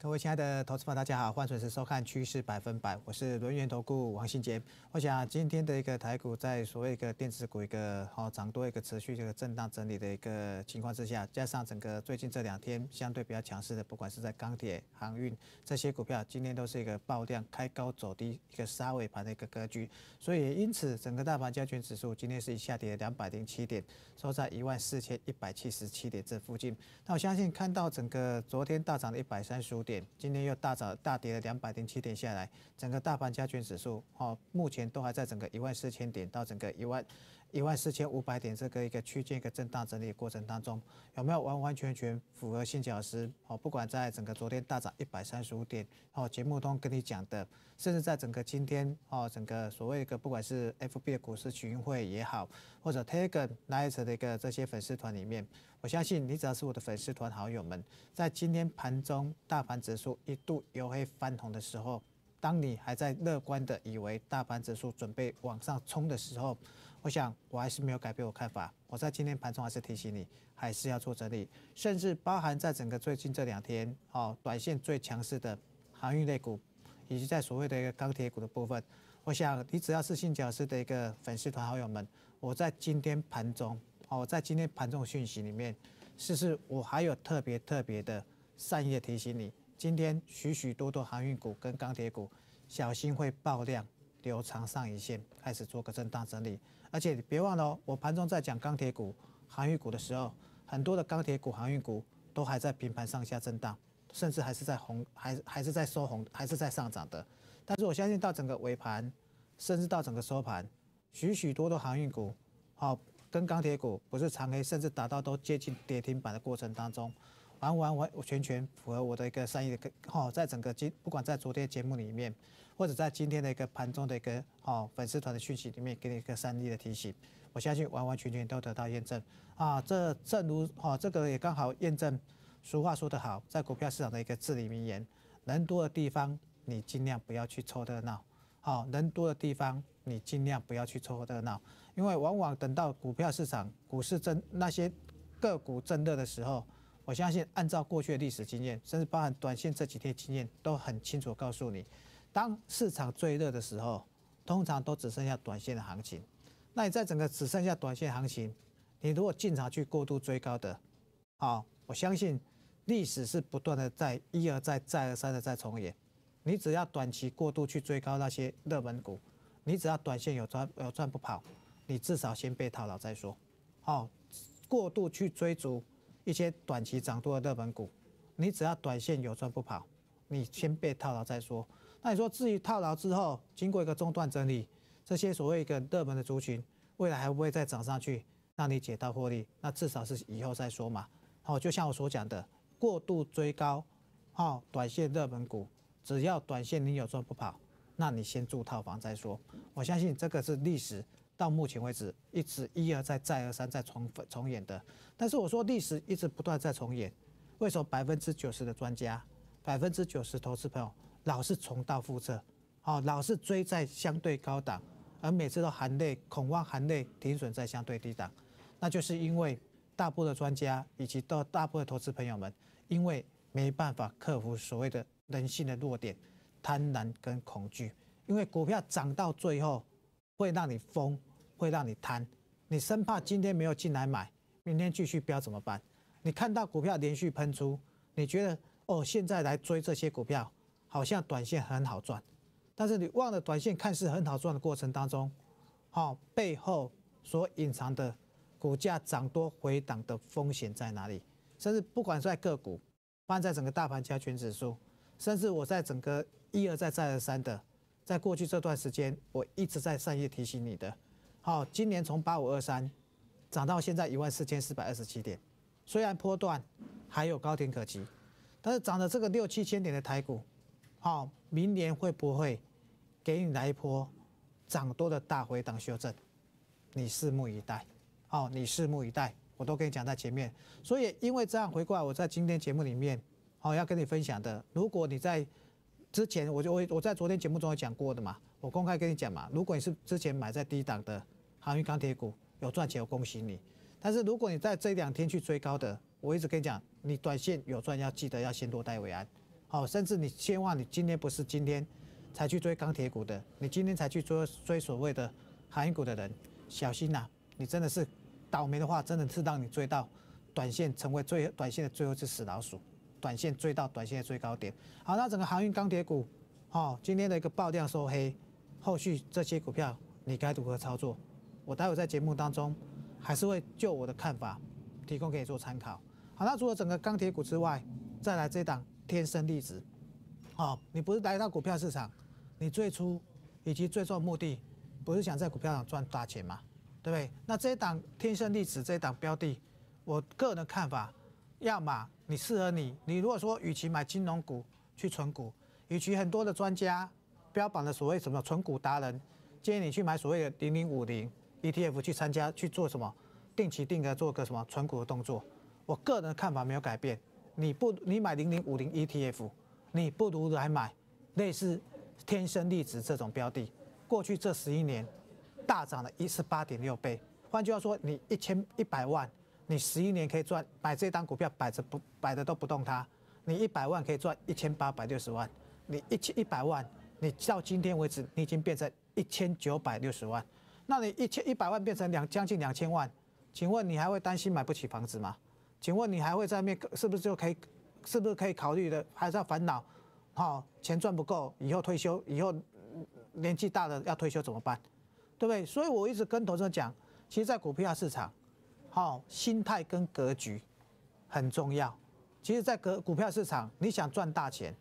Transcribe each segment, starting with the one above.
各位亲爱的投资者，大家好，欢迎准时收看《趋势百分百》，我是轮源投顾王新杰。我想今天的一个台股，在所谓一个电子股一个好涨多一个持续这个震荡整理的一个情况之下，加上整个最近这两天相对比较强势的，不管是在钢铁、航运这些股票，今天都是一个爆量开高走低一个杀尾盘的一个格局。所以因此，整个大盘加权指数今天是下跌两百零七点，收在一万四千一百七十七点这附近。那我相信看到整个昨天大涨的一百三十五。点，今天又大涨大跌了两百零七点下来，整个大盘加权指数哦，目前都还在整个一万四千点到整个一万。一万四千五百点这个一个区间一个震荡整理过程当中，有没有完完全全符合性基师？哦，不管在整个昨天大涨一百三十五点，哦，节目中跟你讲的，甚至在整个今天哦，整个所谓一个不管是 F B 的股市群会也好，或者 Tiger n i g h t 的一个这些粉丝团里面，我相信你只要是我的粉丝团好友们，在今天盘中大盘指数一度由黑翻红的时候，当你还在乐观的以为大盘指数准备往上冲的时候，我想，我还是没有改变我看法。我在今天盘中还是提醒你，还是要做整理，甚至包含在整个最近这两天哦，短线最强势的航运类股，以及在所谓的一个钢铁股的部分。我想，你只要是信教师的一个粉丝团好友们，我在今天盘中哦，在今天盘中讯息里面，其是我还有特别特别的善意的提醒你，今天许许多多航运股跟钢铁股，小心会爆量，留长上一线，开始做个震荡整理。而且别忘了哦，我盘中在讲钢铁股、航运股的时候，很多的钢铁股、航运股都还在平盘上下震荡，甚至还是在红，还还是在收红，还是在上涨的。但是我相信到整个尾盘，甚至到整个收盘，许许多多航运股，好跟钢铁股不是长黑，甚至达到都接近跌停板的过程当中，完完全全符合我的一个善意的跟好，在整个今不管在昨天节目里面。或者在今天的一个盘中的一个哦粉丝团的讯息里面给你一个三 D 的提醒，我相信完完全全都得到验证啊！这正如哦这个也刚好验证，俗话说得好，在股票市场的一个至理名言：人多的地方你尽量不要去凑热闹，哦人多的地方你尽量不要去凑热闹，因为往往等到股票市场股市正那些个股正热的时候，我相信按照过去的历史经验，甚至包含短线这几天经验，都很清楚告诉你。当市场最热的时候，通常都只剩下短线的行情。那你在整个只剩下短线行情，你如果进场去过度追高的，好，我相信历史是不断的在一而再、再而三的在重演。你只要短期过度去追高那些热门股，你只要短线有赚有赚不跑，你至少先被套牢再说。好，过度去追逐一些短期涨多的热门股，你只要短线有赚不跑。你先被套牢再说。那你说至于套牢之后，经过一个中断整理，这些所谓一个热门的族群，未来还不会再涨上去，让你解套获利，那至少是以后再说嘛。好，就像我所讲的，过度追高，好，短线热门股，只要短线你有赚不跑，那你先住套房再说。我相信这个是历史到目前为止一直一而再再而三在重重演的。但是我说历史一直不断在重演，为什么百分之九十的专家？百分之九十投资朋友老是重蹈覆辙，哦，老是追在相对高档，而每次都含泪恐慌含泪停损在相对低档，那就是因为大部的专家以及到大部的投资朋友们，因为没办法克服所谓的人性的弱点，贪婪跟恐惧。因为股票涨到最后，会让你疯，会让你贪，你生怕今天没有进来买，明天继续飙怎么办？你看到股票连续喷出，你觉得？哦，现在来追这些股票，好像短线很好赚，但是你忘了短线看似很好赚的过程当中，好背后所隐藏的股价涨多回档的风险在哪里？甚至不管在个股，放在整个大盘加权指数，甚至我在整个一而再再而三的，在过去这段时间，我一直在善意提醒你的。好，今年从八五二三涨到现在一万四千四百二十七点，虽然波段还有高点可及。那涨的这个六七千点的台股，好，明年会不会给你来一波涨多的大回档修正？你拭目以待，哦，你拭目以待，我都跟你讲在前面。所以因为这样回过来，我在今天节目里面，哦，要跟你分享的，如果你在之前，我就我我在昨天节目中有讲过的嘛，我公开跟你讲嘛，如果你是之前买在低档的航运钢铁股有赚钱，我恭喜你。但是如果你在这两天去追高的，我一直跟你讲，你短线有赚，要记得要先落袋为安。好，甚至你千万，你今天不是今天才去追钢铁股的，你今天才去追追所谓的航运股的人，小心呐！你真的是倒霉的话，真的是让你追到短线成为最短线的最后一只死老鼠，短线追到短线的最高点。好，那整个航运钢铁股，哦，今天的一个爆量收黑，后续这些股票你该如何操作？我待会在节目当中还是会就我的看法提供给你做参考。好，那除了整个钢铁股之外，再来这档天生丽质。好，你不是来到股票市场，你最初以及最终目的，不是想在股票上赚大钱吗？对不对？那这一档天生丽质这一档标的，我个人的看法，要么你适合你。你如果说与其买金融股去存股，与其很多的专家标榜的所谓什么存股达人，建议你去买所谓的零零五零 ETF 去参加去做什么定期定额做个什么存股的动作。我个人的看法没有改变。你不，你买零零五零 ETF，你不如来买类似天生丽质这种标的。过去这十一年大涨了一十八点六倍。换句话说，你一千一百万，你十一年可以赚买这单股票，摆着不摆的都不动它，你一百万可以赚一千八百六十万。你一千一百万，你到今天为止，你已经变成一千九百六十万。那你一千一百万变成两将近两千万，请问你还会担心买不起房子吗？请问你还会在面是不是就可以，是不是可以考虑的？还是要烦恼，好钱赚不够，以后退休，以后年纪大了要退休怎么办？对不对？所以我一直跟投资人讲，其实，在股票市场，好心态跟格局很重要。其实，在格股票市场，你想赚大钱，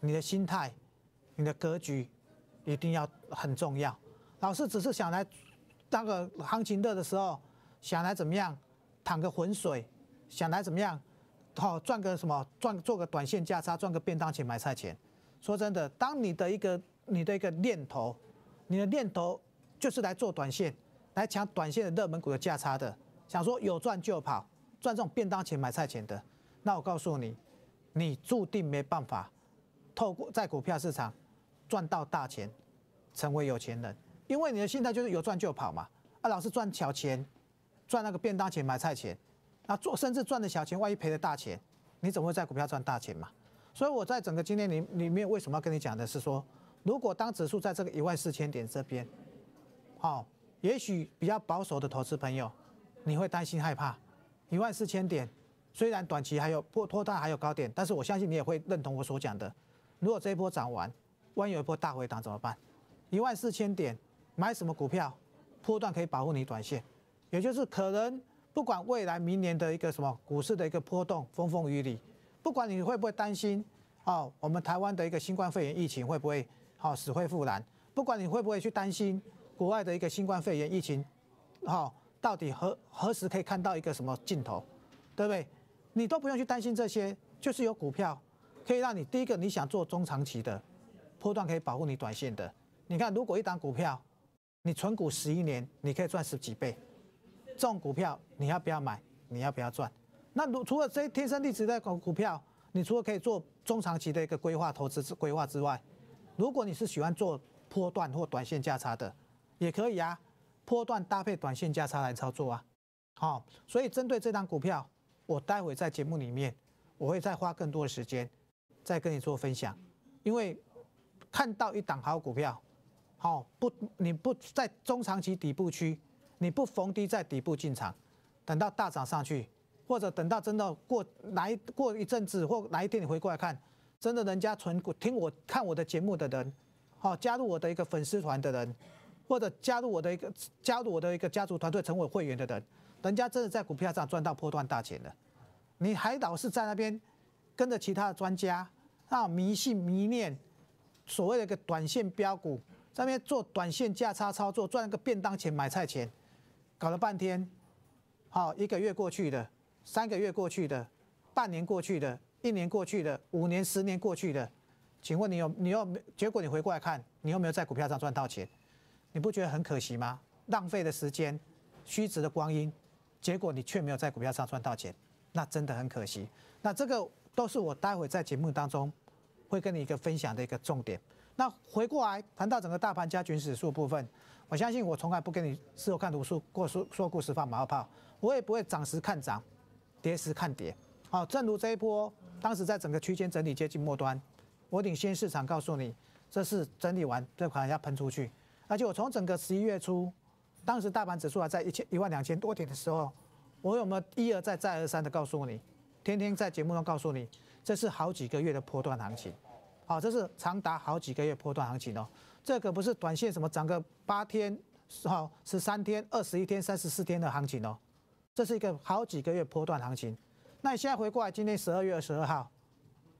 你的心态、你的格局一定要很重要。老师只是想来那个行情热的时候想来怎么样，淌个浑水。想来怎么样？好赚个什么？赚做个短线价差，赚个便当钱买菜钱。说真的，当你的一个你的一个念头，你的念头就是来做短线，来抢短线的热门股的价差的，想说有赚就跑，赚这种便当钱买菜钱的。那我告诉你，你注定没办法透过在股票市场赚到大钱，成为有钱人，因为你的心态就是有赚就跑嘛。啊，老是赚小钱，赚那个便当钱买菜钱。啊，做甚至赚的小钱，万一赔了大钱，你怎么会在股票赚大钱嘛？所以我在整个今天里里面，为什么要跟你讲的是说，如果当指数在这个一万四千点这边，好，也许比较保守的投资朋友，你会担心害怕。一万四千点，虽然短期还有破拖大还有高点，但是我相信你也会认同我所讲的。如果这一波涨完，万一有一波大回档怎么办？一万四千点买什么股票，波段可以保护你短线，也就是可能。不管未来明年的一个什么股市的一个波动，风风雨雨，不管你会不会担心哦，我们台湾的一个新冠肺炎疫情会不会好死灰复燃？不管你会不会去担心国外的一个新冠肺炎疫情，好到底何何时可以看到一个什么尽头，对不对？你都不用去担心这些，就是有股票可以让你第一个你想做中长期的波段可以保护你短线的。你看，如果一档股票你存股十一年，你可以赚十几倍。这种股票你要不要买？你要不要赚？那如除了这些天生丽质的股股票，你除了可以做中长期的一个规划投资之规划之外，如果你是喜欢做波段或短线价差的，也可以啊，波段搭配短线价差来操作啊。好，所以针对这张股票，我待会在节目里面，我会再花更多的时间，再跟你做分享，因为看到一档好股票，好不你不在中长期底部区。你不逢低在底部进场，等到大涨上去，或者等到真的过来过一阵子或来一天，你回过来看，真的人家存股听我看我的节目的人，好加入我的一个粉丝团的人，或者加入我的一个加入我的一个家族团队成为会员的人，人家真的在股票上赚到破断大钱的，你还老是在那边跟着其他的专家啊迷信迷恋，所谓的一个短线标股上面做短线价差操作赚个便当钱买菜钱。搞了半天，好一个月过去的，三个月过去的，半年过去的，一年过去的，五年十年过去的，请问你有你有没？结果你回过来看，你有没有在股票上赚到钱？你不觉得很可惜吗？浪费的时间，虚值的光阴，结果你却没有在股票上赚到钱，那真的很可惜。那这个都是我待会在节目当中会跟你一个分享的一个重点。那回过来谈到整个大盘加权指数部分，我相信我从来不跟你事后看图数过说说故事放马后炮，我也不会涨时看涨，跌时看跌。好，正如这一波当时在整个区间整理接近末端，我领先市场告诉你，这是整理完，这款要喷出去。而且我从整个十一月初，当时大盘指数还在一千一万两千多点的时候，我有没有一而再再而三的告诉你，天天在节目中告诉你，这是好几个月的波段行情。好，这是长达好几个月波段行情哦，这个不是短线什么涨个八天，好十三天、二十一天、三十四天的行情哦，这是一个好几个月波段行情。那你现在回过来，今天十二月二十二号，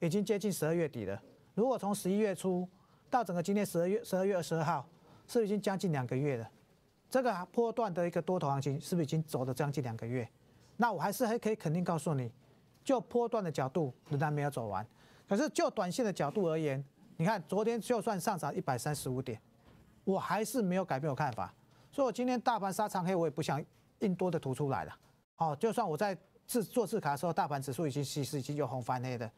已经接近十二月底了。如果从十一月初到整个今天十二月十二月二十二号，是已经将近两个月了？这个波段的一个多头行情，是不是已经走了将近两个月？那我还是还可以肯定告诉你就波段的角度，仍然没有走完。可是就短线的角度而言，你看昨天就算上涨一百三十五点，我还是没有改变我看法，所以我今天大盘杀长黑我也不想印多的图出来了。哦，就算我在自做字卡的时候，大盘指数已经其实已经有红翻黑的，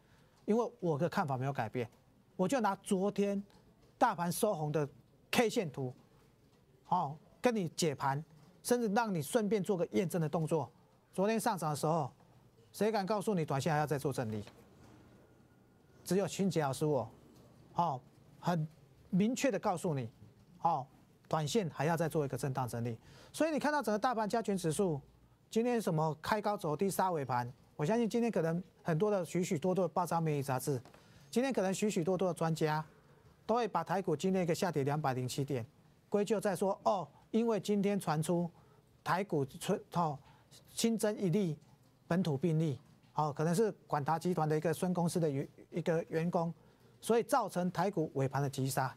因为我的看法没有改变，我就拿昨天大盘收红的 K 线图，好跟你解盘，甚至让你顺便做个验证的动作。昨天上涨的时候，谁敢告诉你短线还要再做整理？只有清杰老师我，好，很明确的告诉你，好，短线还要再做一个震荡整理。所以你看到整个大盘加权指数今天什么开高走低杀尾盘，我相信今天可能很多的许许多多的报章媒体杂志，今天可能许许多多的专家，都会把台股今天一个下跌两百零七点归咎在说，哦，因为今天传出台股出哦新增一例本土病例，哦，可能是管达集团的一个孙公司的一个员工，所以造成台股尾盘的急杀。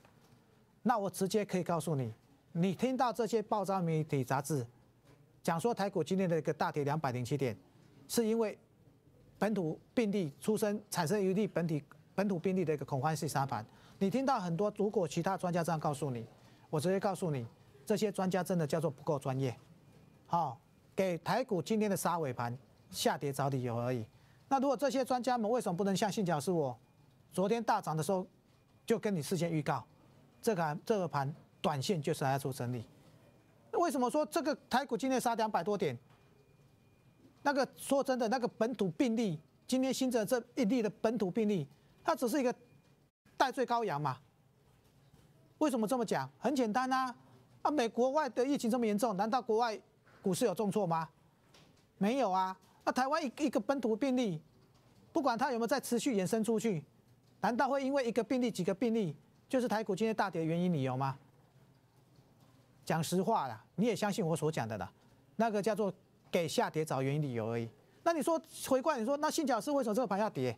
那我直接可以告诉你，你听到这些爆炸媒体杂志讲说台股今天的一个大跌两百零七点，是因为本土病例出生产生一例本体本土病例的一个恐慌性杀盘。你听到很多如果其他专家这样告诉你，我直接告诉你，这些专家真的叫做不够专业。好，给台股今天的杀尾盘下跌找理由而已。那如果这些专家们为什么不能相信？就是我，昨天大涨的时候，就跟你事先预告，这个这个盘短线就是来做整理。为什么说这个台股今天杀两百多点？那个说真的，那个本土病例今天新增这一例的本土病例，它只是一个代罪羔羊嘛？为什么这么讲？很简单啊，啊，美国外的疫情这么严重，难道国外股市有重挫吗？没有啊。那台湾一一个本土病例，不管它有没有在持续延伸出去，难道会因为一个病例、几个病例，就是台股今天大跌的原因理由吗？讲实话啦，你也相信我所讲的啦，那个叫做给下跌找原因理由而已。那你说回过，你说那信角是为什么这个盘要跌？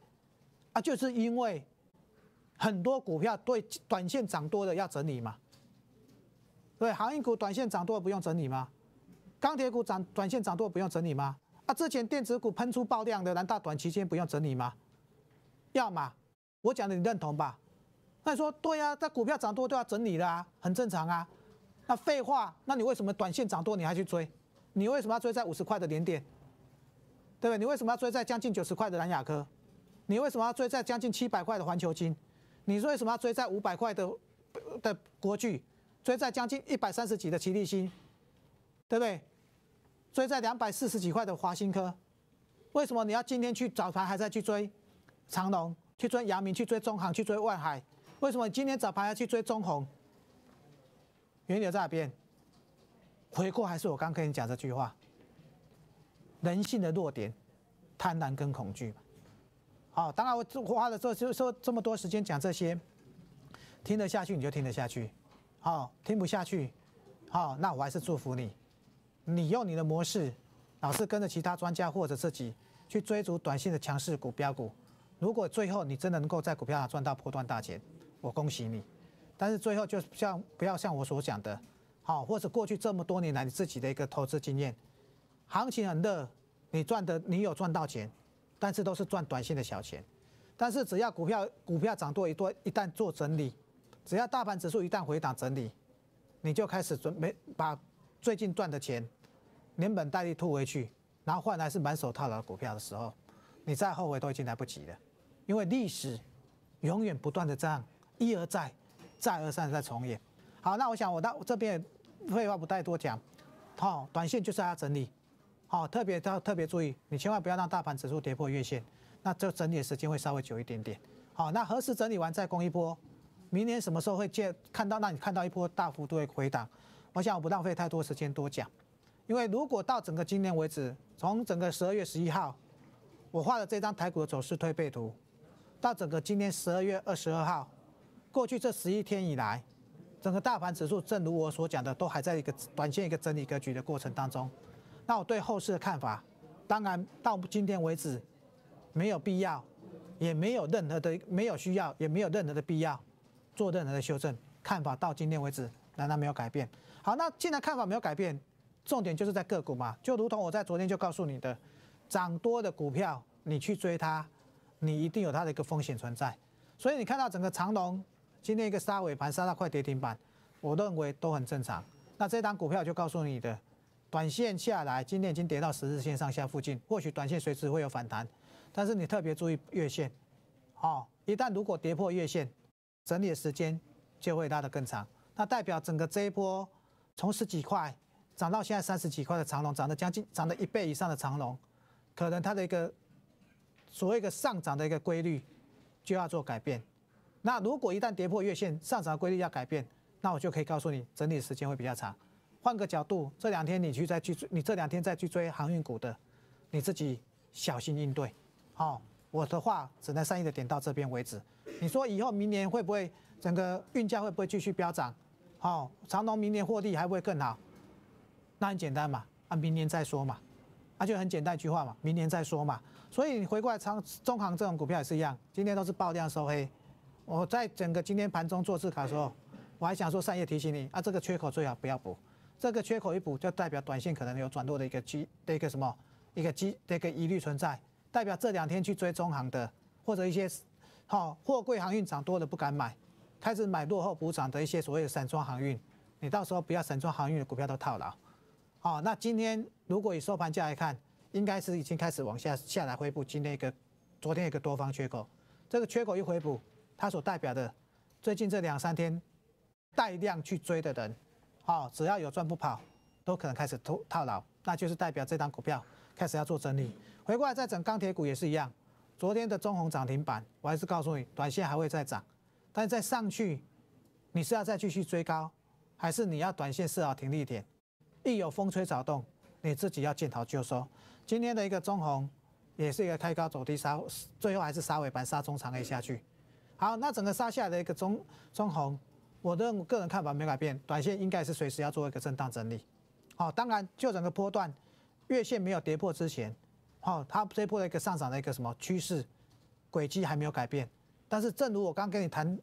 啊，就是因为很多股票对短线涨多的要整理嘛，对，行业股短线涨多不用整理吗？钢铁股涨短线涨多不用整理吗？啊，之前电子股喷出爆量的难大，短期间不用整理吗？要嘛，我讲的你认同吧？那你说对呀，那股票涨多都要整理的，很正常啊。那废话，那你为什么短线涨多你还去追？你为什么要追在五十块的连点？对不对？你为什么要追在将近九十块的蓝雅科？你为什么要追在将近七百块的环球金？你为什么要追在五百块的的国巨？追在将近一百三十几的吉力星？对不对？追在两百四十几块的华新科，为什么你要今天去早盘还在去追长隆、去追阳明、去追中航、去追万海？为什么今天早盘要去追中红？原因在哪边？回过还是我刚跟你讲这句话：人性的弱点，贪婪跟恐惧。好，当然我花了这就说这么多时间讲这些，听得下去你就听得下去，好听不下去，好那我还是祝福你。你用你的模式，老是跟着其他专家或者自己去追逐短线的强势股票股。如果最后你真的能够在股票上赚到破段大钱，我恭喜你。但是最后就像不要像我所讲的，好或者过去这么多年来你自己的一个投资经验，行情很热，你赚的你有赚到钱，但是都是赚短线的小钱。但是只要股票股票涨多一多，一旦做整理，只要大盘指数一旦回档整理，你就开始准备把。最近赚的钱连本带利吐回去，然后换来是满手套的股票的时候，你再后悔都已经来不及了。因为历史永远不断的这样一而再，再而三的在重演。好，那我想我到这边废话不太多讲，好，短线就是要整理，好，特别要特别注意，你千万不要让大盘指数跌破月线，那就整理的时间会稍微久一点点。好，那何时整理完再攻一波？明年什么时候会见看到？那你看到一波大幅度的回档？我想我不浪费太多时间多讲，因为如果到整个今年为止，从整个十二月十一号，我画的这张台股的走势推背图，到整个今年十二月二十二号，过去这十一天以来，整个大盘指数正如我所讲的，都还在一个短线一个整理格局的过程当中。那我对后市的看法，当然到今天为止，没有必要，也没有任何的没有需要，也没有任何的必要做任何的修正。看法到今天为止，难道没有改变？好，那既然看法没有改变，重点就是在个股嘛。就如同我在昨天就告诉你的，涨多的股票你去追它，你一定有它的一个风险存在。所以你看到整个长龙今天一个杀尾盘杀到快跌停板，我认为都很正常。那这档股票就告诉你的，短线下来今天已经跌到十日线上下附近，或许短线随时会有反弹，但是你特别注意月线，哦，一旦如果跌破月线，整理的时间就会拉得更长，那代表整个这一波。从十几块涨到现在三十几块的长龙，涨得将近涨了一倍以上的长龙，可能它的一个所谓一个上涨的一个规律就要做改变。那如果一旦跌破月线，上涨规律要改变，那我就可以告诉你，整理时间会比较长。换个角度，这两天你去再去追，你这两天再去追航运股的，你自己小心应对。好，我的话只能善意的点到这边为止。你说以后明年会不会整个运价会不会继续飙涨？好，长隆明年获利还会更好，那很简单嘛，啊，明年再说嘛，那就很简单一句话嘛，明年再说嘛。所以你回过来长中行这种股票也是一样，今天都是爆量收黑。我在整个今天盘中做字卡的时候，我还想说善业提醒你，啊，这个缺口最好不要补，这个缺口一补就代表短线可能有转弱的一个机的一个什么一个机的一个疑虑存在，代表这两天去追中行的或者一些好货柜航运涨多的不敢买。开始买落后补涨的一些所谓的散装航运，你到时候不要散装航运的股票都套牢。好，那今天如果以收盘价来看，应该是已经开始往下下来恢复今天一个昨天一个多方缺口，这个缺口一回补，它所代表的最近这两三天带量去追的人，好，只要有赚不跑，都可能开始套套牢，那就是代表这张股票开始要做整理。回过来再整钢铁股也是一样，昨天的中红涨停板，我还是告诉你，短线还会再涨。但在上去，你是要再继续追高，还是你要短线设好停利点？一有风吹草动，你自己要见好就收。今天的一个中红，也是一个开高走低杀，最后还是杀尾盘杀中长 A 下去。好，那整个杀下来的一个中中红，我的个人看法没改变，短线应该是随时要做一个震荡整理。好，当然就整个波段月线没有跌破之前，好，它跌破了一个上涨的一个什么趋势轨迹还没有改变。但是，正如我刚跟你谈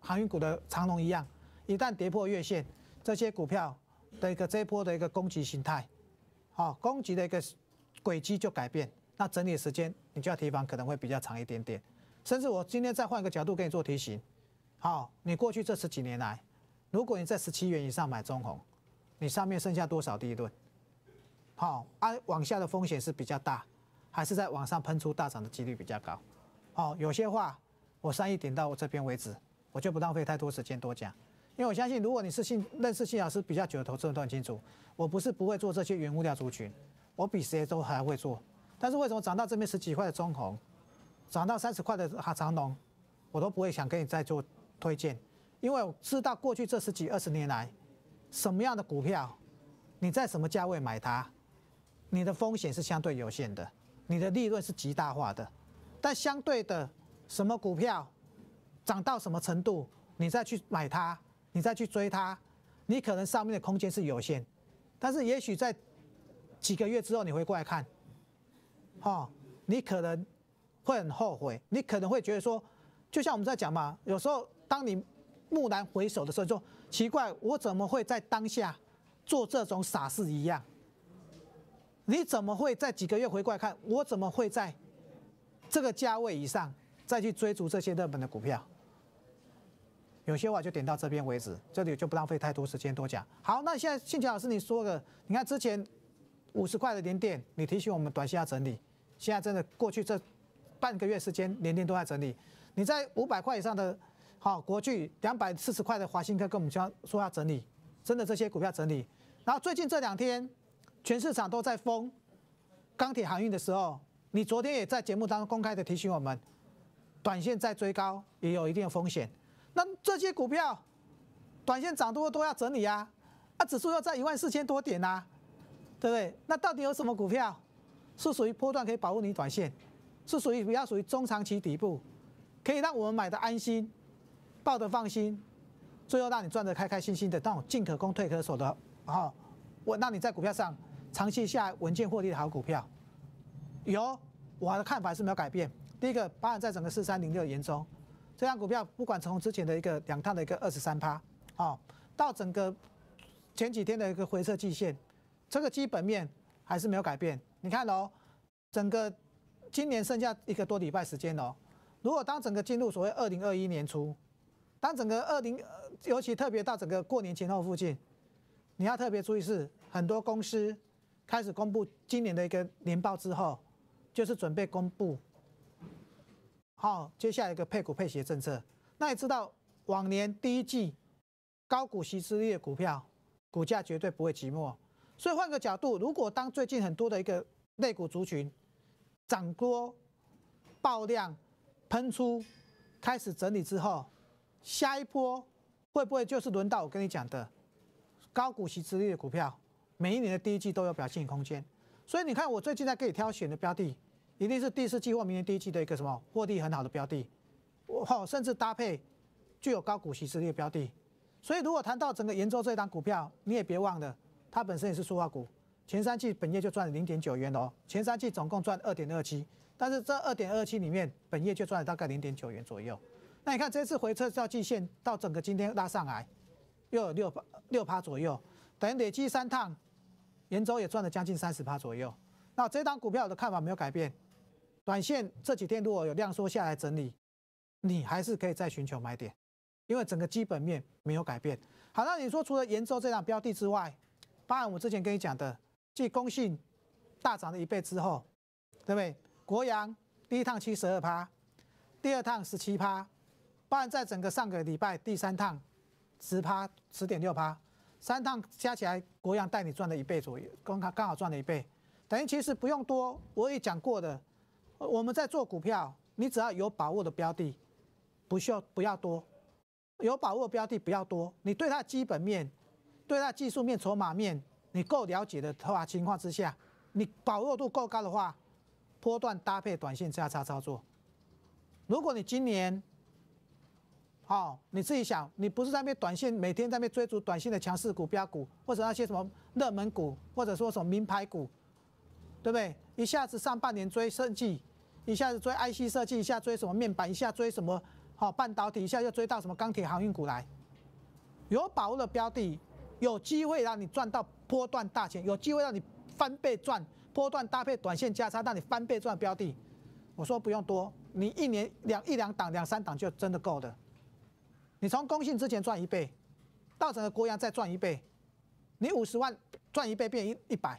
航运股的长龙一样，一旦跌破月线，这些股票的一个这波的一个攻击形态，好，攻击的一个轨迹就改变，那整理时间你就要提防可能会比较长一点点。甚至我今天再换个角度给你做提醒，好，你过去这十几年来，如果你在十七元以上买中红，你上面剩下多少利润？好，啊，往下的风险是比较大，还是在往上喷出大涨的几率比较高？好，有些话我善意点到我这边为止，我就不浪费太多时间多讲，因为我相信，如果你是信认识信老师比较久的投资人，都很清楚，我不是不会做这些原物料族群，我比谁都还会做。但是为什么涨到这边十几块的中红，涨到三十块的哈长龙，我都不会想跟你再做推荐，因为我知道过去这十几二十年来，什么样的股票，你在什么价位买它，你的风险是相对有限的，你的利润是极大化的。但相对的，什么股票涨到什么程度，你再去买它，你再去追它，你可能上面的空间是有限。但是也许在几个月之后，你会过来看，哦，你可能会很后悔，你可能会觉得说，就像我们在讲嘛，有时候当你蓦然回首的时候，就奇怪我怎么会在当下做这种傻事一样，你怎么会在几个月回过来看，我怎么会在？这个价位以上再去追逐这些热门的股票，有些话就点到这边为止，这里就不浪费太多时间多讲。好，那现在信杰老师你说的，你看之前五十块的零电，你提醒我们短线要整理，现在真的过去这半个月时间，联电都在整理。你在五百块以上的，好国巨两百四十块的华新科跟我们讲说要整理，真的这些股票整理。然后最近这两天，全市场都在封钢铁航运的时候。你昨天也在节目当中公开的提醒我们，短线在追高也有一定的风险。那这些股票，短线涨多都要整理啊，啊，指数要在一万四千多点呐，对不对？那到底有什么股票是属于波段可以保护你短线，是属于比较属于中长期底部，可以让我们买的安心，抱的放心，最后让你赚的开开心心的那种进可攻退可守的啊，我让你在股票上长期下稳健获利的好股票。有，我的看法是没有改变。第一个，包含在整个四三零六眼中，这张股票不管从之前的一个两趟的一个二十三趴，哦，到整个前几天的一个回撤季线，这个基本面还是没有改变。你看哦，整个今年剩下一个多礼拜时间哦，如果当整个进入所谓二零二一年初，当整个二零，尤其特别到整个过年前后附近，你要特别注意是很多公司开始公布今年的一个年报之后。就是准备公布，好，接下来一个配股配息的政策。那也知道往年第一季高股息之益的股票股价绝对不会寂寞。所以换个角度，如果当最近很多的一个类股族群涨多爆量喷出开始整理之后，下一波会不会就是轮到我跟你讲的高股息之益的股票？每一年的第一季都有表现空间。所以你看，我最近在给你挑选的标的。一定是第四季或明年第一季的一个什么获利很好的标的，我甚至搭配具有高股息力的标的。所以如果谈到整个延州这一档股票，你也别忘了，它本身也是塑化股，前三季本业就赚了零点九元哦，前三季总共赚二点二七，但是这二点二七里面本业就赚了大概零点九元左右。那你看这次回撤到季线，到整个今天拉上来又有六趴六趴左右，等于累计三趟，延州也赚了将近三十趴左右。那这档股票我的看法没有改变。短线这几天如果有量缩下来整理，你还是可以再寻求买点，因为整个基本面没有改变。好那你说除了延州这档标的之外，包含我之前跟你讲的，继工信大涨了一倍之后，对不对？国阳第一趟七十二趴，第二趟十七趴，包含在整个上个礼拜第三趟十趴，十点六趴，三趟加起来国阳带你赚了一倍左右，刚刚好赚了一倍，等于其实不用多，我也讲过的。我们在做股票，你只要有把握的标的，不需要不要多，有把握标的不要多。你对它基本面、对它技术面、筹码面，你够了解的话，情况之下，你把握度够高的话，波段搭配短线价差操作。如果你今年，好，你自己想，你不是在边短线每天在边追逐短线的强势股、标股，或者那些什么热门股，或者说什么名牌股，对不对？一下子上半年追升绩，一下子追 IC 设计，一下追什么面板，一下追什么好半导体，一下又追到什么钢铁航运股来。有把握的标的，有机会让你赚到波段大钱，有机会让你翻倍赚。波段搭配短线加差，让你翻倍赚标的。我说不用多，你一年两一两档两三档就真的够的。你从工信之前赚一倍，到整个国阳再赚一倍，你五十万赚一倍变一一百，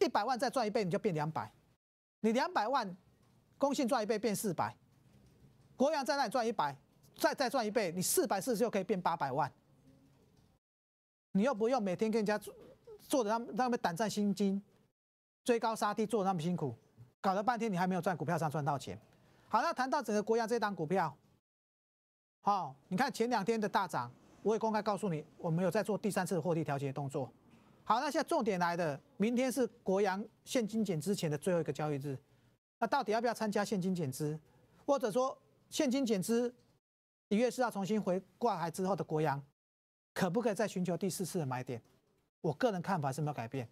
一百万再赚一倍你就变两百，你两百万。工信赚一倍变四百，国阳在那里赚一百，再再赚一倍，你四百四十就可以变八百万。你又不用每天跟人家做，做的那那他们胆战心惊，追高杀低，做的那么辛苦，搞了半天你还没有赚股票上赚到钱。好，那谈到整个国阳这档股票，好，你看前两天的大涨，我也公开告诉你，我们有在做第三次的获利调节动作。好，那现在重点来的，明天是国阳现金减之前的最后一个交易日。那到底要不要参加现金减资，或者说现金减资，一月是要重新回挂牌之后的国阳，可不可以再寻求第四次的买点？我个人看法是没有改变。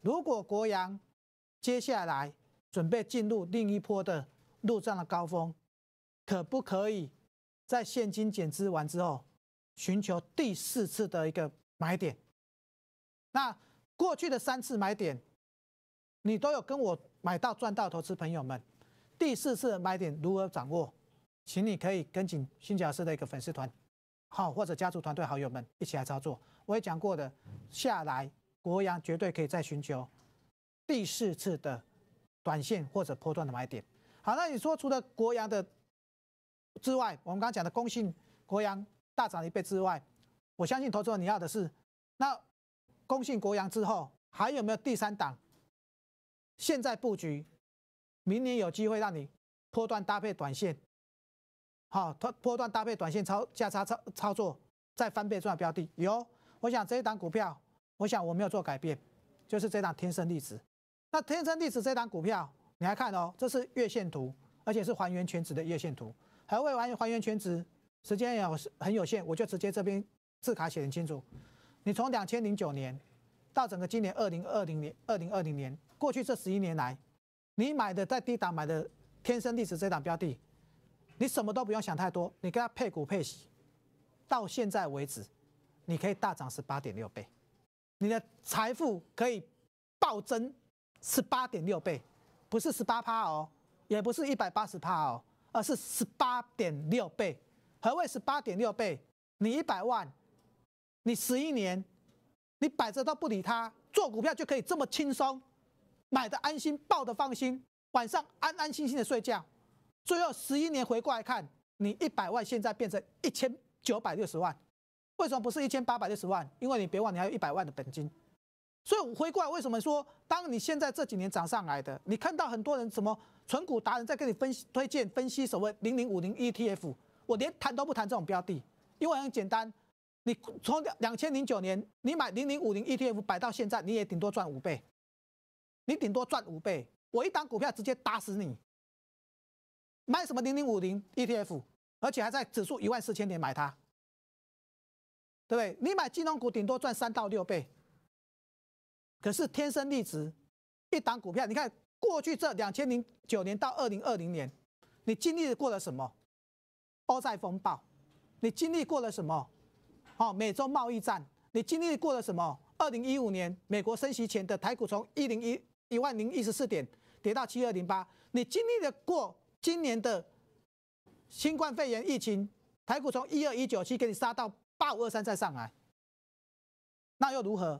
如果国阳接下来准备进入另一波的入账的高峰，可不可以在现金减资完之后寻求第四次的一个买点？那过去的三次买点，你都有跟我。买到赚到，投资朋友们，第四次买点如何掌握？请你可以跟紧新甲师的一个粉丝团，好或者家族团队好友们一起来操作。我也讲过的，下来国阳绝对可以再寻求第四次的短线或者波段的买点。好，那你说除了国阳的之外，我们刚刚讲的工信国阳大涨一倍之外，我相信投资者你要的是那工信国阳之后还有没有第三档？现在布局，明年有机会让你波段搭配短线，好，它波段搭配短线操价差操操作再翻倍赚标的有。我想这一档股票，我想我没有做改变，就是这档天生丽质。那天生丽质这档股票，你来看哦，这是月线图，而且是还原全值的月线图，还未完还原全值，时间有很有限，我就直接这边字卡写很清楚。你从两千零九年到整个今年二零二零年二零二零年。过去这十一年来，你买的在低档买的天生丽质这档标的，你什么都不用想太多，你给他配股配息，到现在为止，你可以大涨十八点六倍，你的财富可以暴增十八点六倍，不是十八趴哦，也不是一百八十趴哦，而是十八点六倍。何谓十八点六倍？你一百万，你十一年，你摆着都不理他，做股票就可以这么轻松。买的安心，抱的放心，晚上安安心心的睡觉，最后十一年回过来看，你一百万现在变成一千九百六十万，为什么不是一千八百六十万？因为你别忘你还有一百万的本金。所以我回过来，为什么说当你现在这几年涨上来的，你看到很多人什么纯股达人在跟你分析推荐分析所谓零零五零 ETF，我连谈都不谈这种标的，因为很简单，你从两千零九年你买零零五零 ETF 摆到现在，你也顶多赚五倍。你顶多赚五倍，我一档股票直接打死你。卖什么零零五零 ETF，而且还在指数一万四千点买它，对不对？你买金融股顶多赚三到六倍，可是天生丽质，一档股票，你看过去这两千零九年到二零二零年，你经历过了什么？欧债风暴，你经历过了什么？好，美洲贸易战，你经历过了什么？二零一五年美国升息前的台股从一零一一万零一十四点，跌到七二零八。你经历了过今年的新冠肺炎疫情，台股从一二一九七给你杀到八五二三再上来，那又如何？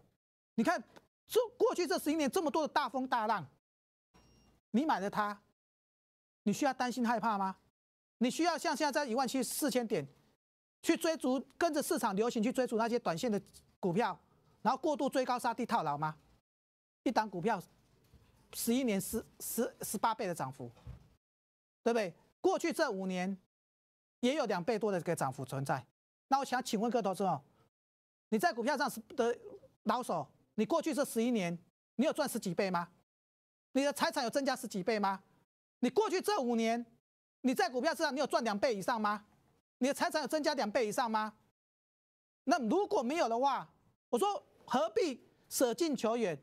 你看这过去这十一年这么多的大风大浪，你买了它，你需要担心害怕吗？你需要像现在在一万七四千点去追逐、跟着市场流行去追逐那些短线的股票，然后过度追高杀低套牢吗？一档股票。十一年十十十八倍的涨幅，对不对？过去这五年也有两倍多的这个涨幅存在。那我想请问各位投资者，你在股票上是的老手，你过去这十一年，你有赚十几倍吗？你的财产有增加十几倍吗？你过去这五年，你在股票市场你有赚两倍以上吗？你的财产有增加两倍以上吗？那如果没有的话，我说何必舍近求远，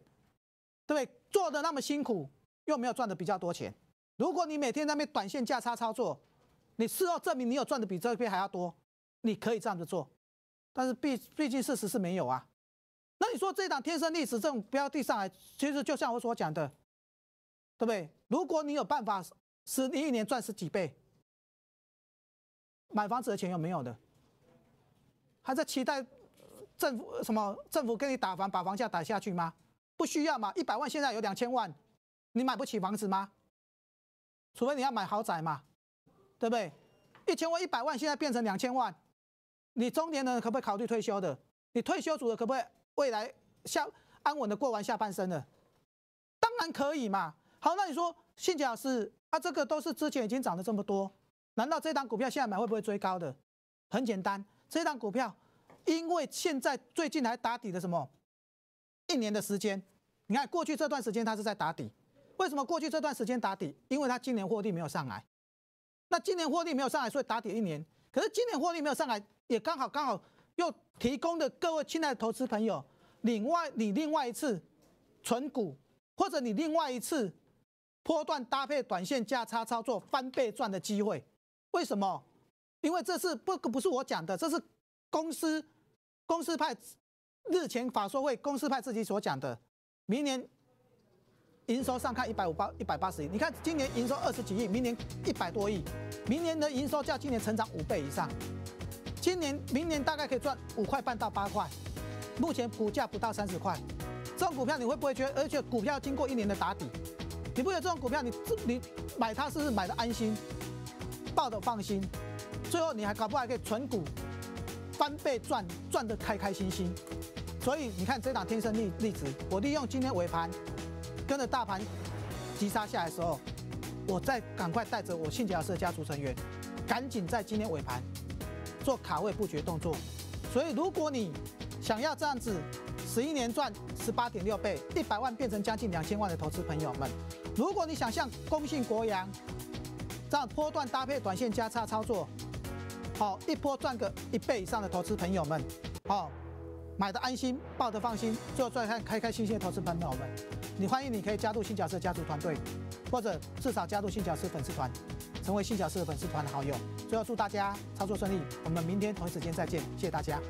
对不对？做的那么辛苦，又没有赚的比较多钱。如果你每天在那短线价差操作，你事后证明你有赚的比这边还要多，你可以这样子做，但是毕毕竟事实是没有啊。那你说这档天生历史这种标的上来，其实就像我所讲的，对不对？如果你有办法使你一年赚十几倍，买房子的钱又没有的，还在期待政府什么政府给你打房把房价打下去吗？不需要嘛？一百万现在有两千万，你买不起房子吗？除非你要买豪宅嘛，对不对？一千万、一百万现在变成两千万，你中年人可不可以考虑退休的？你退休族的可不可以未来下安稳的过完下半生的？当然可以嘛。好，那你说现老师，啊，这个都是之前已经涨了这么多，难道这档股票现在买会不会追高的？很简单，这档股票因为现在最近还打底的什么？一年的时间，你看过去这段时间他是在打底，为什么过去这段时间打底？因为他今年货利没有上来，那今年货利没有上来，所以打底一年。可是今年货利没有上来，也刚好刚好又提供的各位亲爱的投资朋友，另外你另外一次存股，或者你另外一次波段搭配短线价差操作翻倍赚的机会。为什么？因为这是不不是我讲的，这是公司公司派。日前法说会公司派自己所讲的，明年营收上看一百五八一百八十亿。你看今年营收二十几亿，明年一百多亿，明年的营收较今年成长五倍以上。今年明年大概可以赚五块半到八块，目前股价不到三十块。这种股票你会不会觉得？而且股票经过一年的打底，你不觉得这种股票你你买它是买的安心，抱的放心，最后你还搞不还可以存股翻倍赚，赚的开开心心。所以你看这档天生利例子，我利用今天尾盘跟着大盘急杀下来的时候，我再赶快带着我信杰社家族成员，赶紧在今天尾盘做卡位布局动作。所以如果你想要这样子十一年赚十八点六倍，一百万变成将近两千万的投资朋友们，如果你想像工信国阳这样波段搭配短线加差操作，好一波赚个一倍以上的投资朋友们，好。买的安心，抱的放心，最后赚看开开心心的，投资朋友们，你欢迎你可以加入新角色家族团队，或者至少加入新角色粉丝团，成为新角色粉丝团的好友。最后祝大家操作顺利，我们明天同一时间再见，谢谢大家。